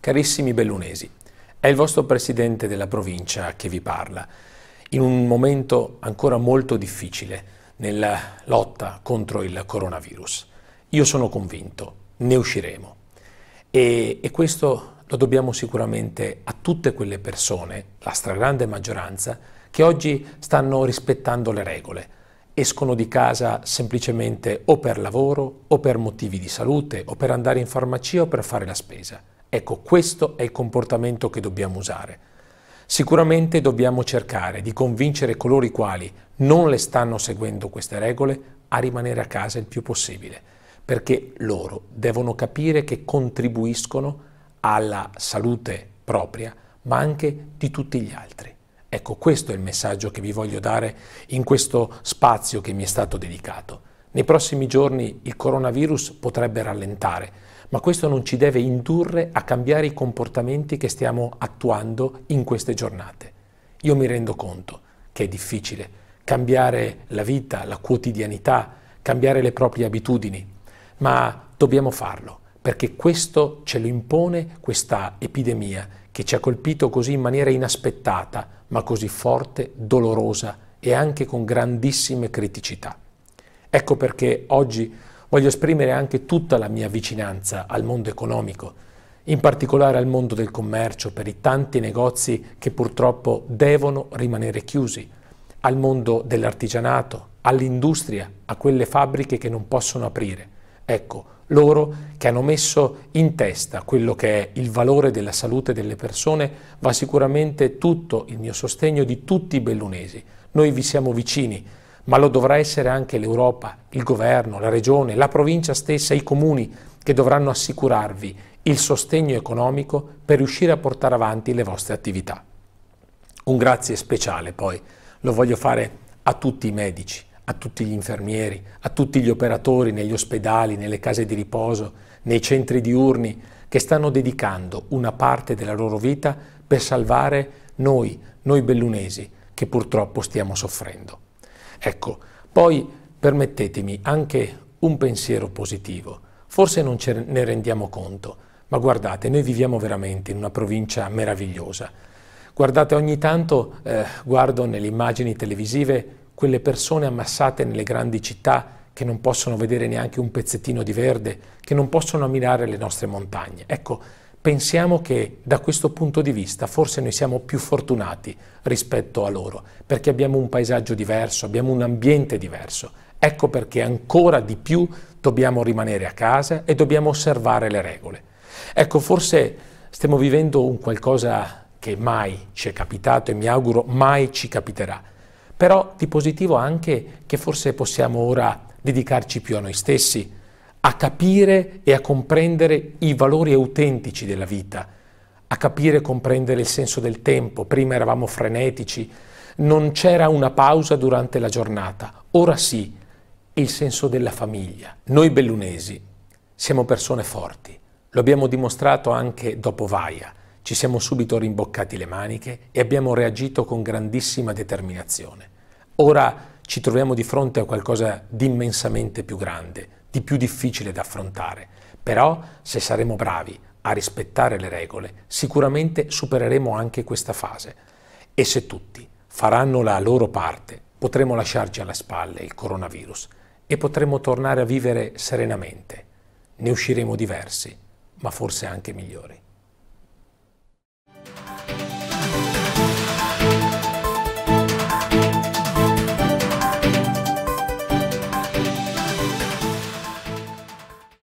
Carissimi bellunesi, è il vostro presidente della provincia che vi parla. In un momento ancora molto difficile nella lotta contro il coronavirus. Io sono convinto, ne usciremo. E, e questo lo dobbiamo sicuramente a tutte quelle persone, la stragrande maggioranza, che oggi stanno rispettando le regole, escono di casa semplicemente o per lavoro o per motivi di salute o per andare in farmacia o per fare la spesa. Ecco, questo è il comportamento che dobbiamo usare. Sicuramente dobbiamo cercare di convincere coloro i quali non le stanno seguendo queste regole a rimanere a casa il più possibile, perché loro devono capire che contribuiscono alla salute propria, ma anche di tutti gli altri. Ecco, questo è il messaggio che vi voglio dare in questo spazio che mi è stato dedicato. Nei prossimi giorni il coronavirus potrebbe rallentare, ma questo non ci deve indurre a cambiare i comportamenti che stiamo attuando in queste giornate. Io mi rendo conto che è difficile cambiare la vita, la quotidianità, cambiare le proprie abitudini, ma dobbiamo farlo perché questo ce lo impone questa epidemia che ci ha colpito così in maniera inaspettata, ma così forte, dolorosa e anche con grandissime criticità. Ecco perché oggi voglio esprimere anche tutta la mia vicinanza al mondo economico, in particolare al mondo del commercio, per i tanti negozi che purtroppo devono rimanere chiusi, al mondo dell'artigianato, all'industria, a quelle fabbriche che non possono aprire. Ecco, loro che hanno messo in testa quello che è il valore della salute delle persone va sicuramente tutto il mio sostegno di tutti i bellunesi. Noi vi siamo vicini, ma lo dovrà essere anche l'Europa, il governo, la regione, la provincia stessa, i comuni che dovranno assicurarvi il sostegno economico per riuscire a portare avanti le vostre attività. Un grazie speciale poi lo voglio fare a tutti i medici, a tutti gli infermieri, a tutti gli operatori negli ospedali, nelle case di riposo, nei centri diurni, che stanno dedicando una parte della loro vita per salvare noi, noi bellunesi, che purtroppo stiamo soffrendo. Ecco, poi permettetemi anche un pensiero positivo. Forse non ce ne rendiamo conto, ma guardate, noi viviamo veramente in una provincia meravigliosa. Guardate, ogni tanto eh, guardo nelle immagini televisive quelle persone ammassate nelle grandi città che non possono vedere neanche un pezzettino di verde, che non possono ammirare le nostre montagne. Ecco, pensiamo che da questo punto di vista forse noi siamo più fortunati rispetto a loro, perché abbiamo un paesaggio diverso, abbiamo un ambiente diverso. Ecco perché ancora di più dobbiamo rimanere a casa e dobbiamo osservare le regole. Ecco, forse stiamo vivendo un qualcosa che mai ci è capitato e mi auguro mai ci capiterà però di positivo anche che forse possiamo ora dedicarci più a noi stessi, a capire e a comprendere i valori autentici della vita, a capire e comprendere il senso del tempo. Prima eravamo frenetici, non c'era una pausa durante la giornata, ora sì, il senso della famiglia. Noi bellunesi siamo persone forti, lo abbiamo dimostrato anche dopo Vaia. Ci siamo subito rimboccati le maniche e abbiamo reagito con grandissima determinazione. Ora ci troviamo di fronte a qualcosa di immensamente più grande, di più difficile da affrontare. Però se saremo bravi a rispettare le regole, sicuramente supereremo anche questa fase. E se tutti faranno la loro parte, potremo lasciarci alle spalle il coronavirus e potremo tornare a vivere serenamente. Ne usciremo diversi, ma forse anche migliori.